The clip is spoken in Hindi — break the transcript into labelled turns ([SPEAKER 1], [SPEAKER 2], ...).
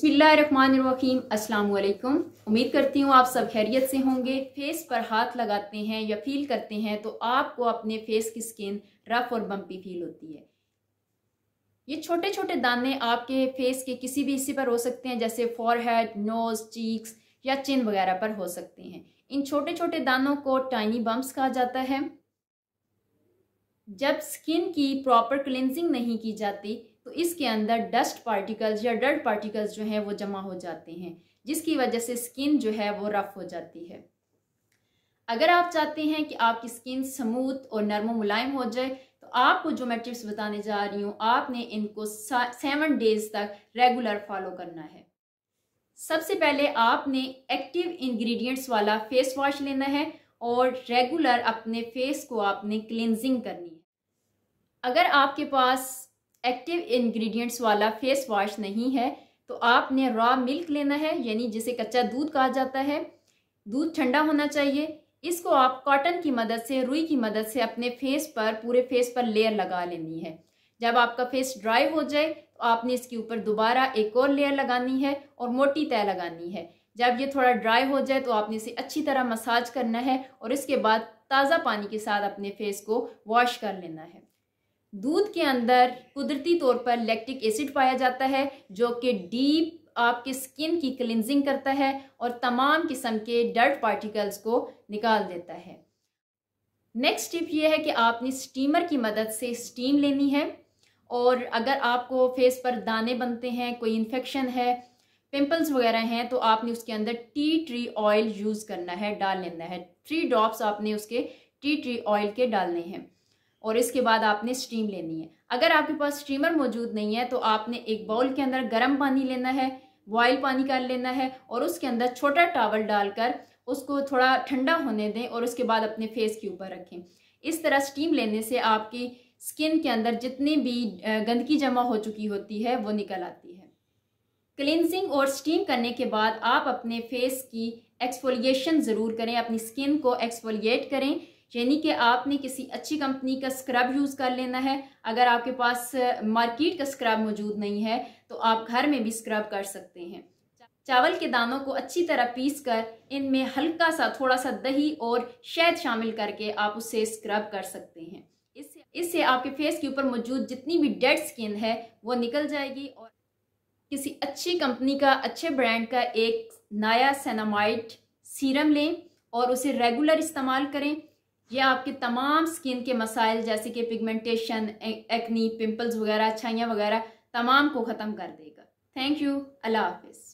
[SPEAKER 1] बिस्मिल्लाहिर्रहमानिर्रहीम अस्सलाम वालेकुम उम्मीद करती हूँ आप सब खैरियत से होंगे फेस पर हाथ लगाते हैं या फील करते हैं तो आपको अपने फेस की स्किन रफ और बम्पी फील होती है ये छोटे छोटे दाने आपके फेस के किसी भी हिस्से पर हो सकते हैं जैसे फॉरहेड नोज चीक्स या चिन वगैरह पर हो सकते हैं इन छोटे छोटे दानों को टाइनी बम्प्स कहा जाता है जब स्किन की प्रॉपर क्लिनजिंग नहीं की जाती तो इसके अंदर डस्ट पार्टिकल्स या डर्ट पार्टिकल्स जो हैं वो जमा हो जाते हैं जिसकी वजह से स्किन जो है वो रफ़ हो जाती है अगर आप चाहते हैं कि आपकी स्किन स्मूथ और नरम मुलायम हो जाए तो आपको जो मैं टिप्स बताने जा रही हूँ आपने इनको सेवन डेज तक रेगुलर फॉलो करना है सबसे पहले आपने एक्टिव इंग्रेडिएंट्स वाला फेस वॉश लेना है और रेगुलर अपने फेस को आपने क्लिनजिंग करनी है अगर आपके पास एक्टिव इंग्रेडिएंट्स वाला फेस वॉश नहीं है तो आपने रॉ मिल्क लेना है यानी जिसे कच्चा दूध कहा जाता है दूध ठंडा होना चाहिए इसको आप कॉटन की मदद से रुई की मदद से अपने फेस पर पूरे फेस पर लेयर लगा लेनी है जब आपका फेस ड्राई हो जाए तो आपने इसके ऊपर दोबारा एक और लेयर लगानी है और मोटी तय लगानी है जब ये थोड़ा ड्राई हो जाए तो आपने इसे अच्छी तरह मसाज करना है और इसके बाद ताज़ा पानी के साथ अपने फेस को वॉश कर लेना है दूध के अंदर कुदरती तौर पर लैक्टिक एसिड पाया जाता है जो कि डीप आपके स्किन की क्लिनजिंग करता है और तमाम किस्म के डर्ट पार्टिकल्स को निकाल देता है नेक्स्ट टिप यह है कि आपने स्टीमर की मदद से स्टीम लेनी है और अगर आपको फेस पर दाने बनते हैं कोई इन्फेक्शन है पिंपल्स वगैरह हैं तो आपने उसके अंदर टी ट्री ऑयल यूज़ करना है डाल लेना है थ्री ड्रॉप्स आपने उसके टी ट्री ऑयल के डालने हैं और इसके बाद आपने स्टीम लेनी है अगर आपके पास स्टीमर मौजूद नहीं है तो आपने एक बाउल के अंदर गर्म पानी लेना है बॉयल पानी का लेना है और उसके अंदर छोटा टावल डालकर उसको थोड़ा ठंडा होने दें और उसके बाद अपने फेस के ऊपर रखें इस तरह स्टीम लेने से आपकी स्किन के अंदर जितनी भी गंदगी जमा हो चुकी होती है वो निकल आती है क्लिनजिंग और स्टीम करने के बाद आप अपने फेस की एक्सफोलिएशन ज़रूर करें अपनी स्किन को एक्सफोलिएट करें यानी कि आपने किसी अच्छी कंपनी का स्क्रब यूज़ कर लेना है अगर आपके पास मार्केट का स्क्रब मौजूद नहीं है तो आप घर में भी स्क्रब कर सकते हैं चावल के दानों को अच्छी तरह पीस कर इनमें हल्का सा थोड़ा सा दही और शहद शामिल करके आप उसे स्क्रब कर सकते हैं इससे इससे आपके फेस के ऊपर मौजूद जितनी भी डेड स्किन है वो निकल जाएगी और किसी अच्छी कंपनी का अच्छे ब्रांड का एक नया सेनामाइट सीरम लें और उसे रेगुलर इस्तेमाल करें ये आपके तमाम स्किन के मसाइल जैसे कि पिगमेंटेशन एक्नी पिंपल्स वगैरह अच्छाइयाँ वगैरह तमाम को ख़त्म कर देगा थैंक यू अल्लाह हाफिज़